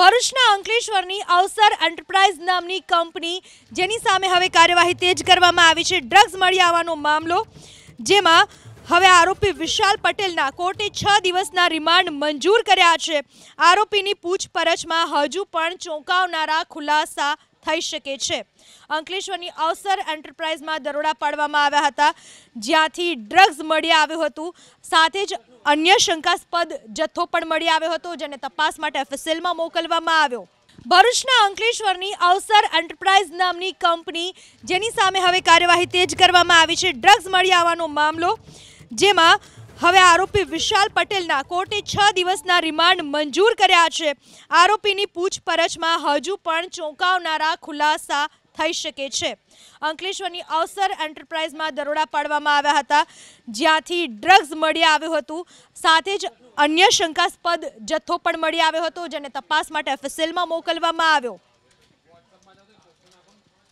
ભરૂચના અંકલેશ્વરની અવસર એન્ટરપ્રાઇઝ નામની કંપની જેની સામે હવે કાર્યવાહી તેજ કરવામાં આવી છે ડ્રગ્સ મળી આવવાનો મામલો જેમાં હવે આરોપી વિશાલ પટેલના કોર્ટે છ દિવસના રિમાન્ડ મંજૂર કર્યા છે આરોપીની પૂછપરછમાં હજુ પણ ચોંકાવનારા ખુલાસા થઈ શકે છે અંકલેશ્વરની અવસર એન્ટરપ્રાઇઝમાં દરોડા પાડવામાં આવ્યા હતા જ્યાંથી ડ્રગ્સ મળી આવ્યું હતું સાથે જ અન્ય શંકાસ્પદ જથ્થો પણ મળી આવ્યો હતો જેને તપાસ માટે એફએસએલમાં મોકલવામાં આવ્યો ભરૂચના અંકલેશ્વરની અવસર એન્ટરપ્રાઇઝ નામની કંપની જેની સામે હવે કાર્યવાહી તેજ કરવામાં આવી છે ડ્રગ્સ મળી આવવાનો મામલો જેમાં હવે આરોપી વિશાલ પટેલના કોર્ટે છ દિવસના રિમાન્ડ મંજૂર કર્યા છે આરોપીની પૂછપરછમાં હજુ પણ ચોંકાવનારા ખુલાસા થઈ શકે છે અંકલેશ્વરની અવસર એન્ટરપ્રાઇઝમાં દરોડા પાડવામાં આવ્યા હતા જ્યાંથી ડ્રગ્સ મળી આવ્યું હતું સાથે જ અન્ય શંકાસ્પદ જથ્થો પણ મળી આવ્યો હતો જેને તપાસ માટે એફએસએલમાં મોકલવામાં આવ્યો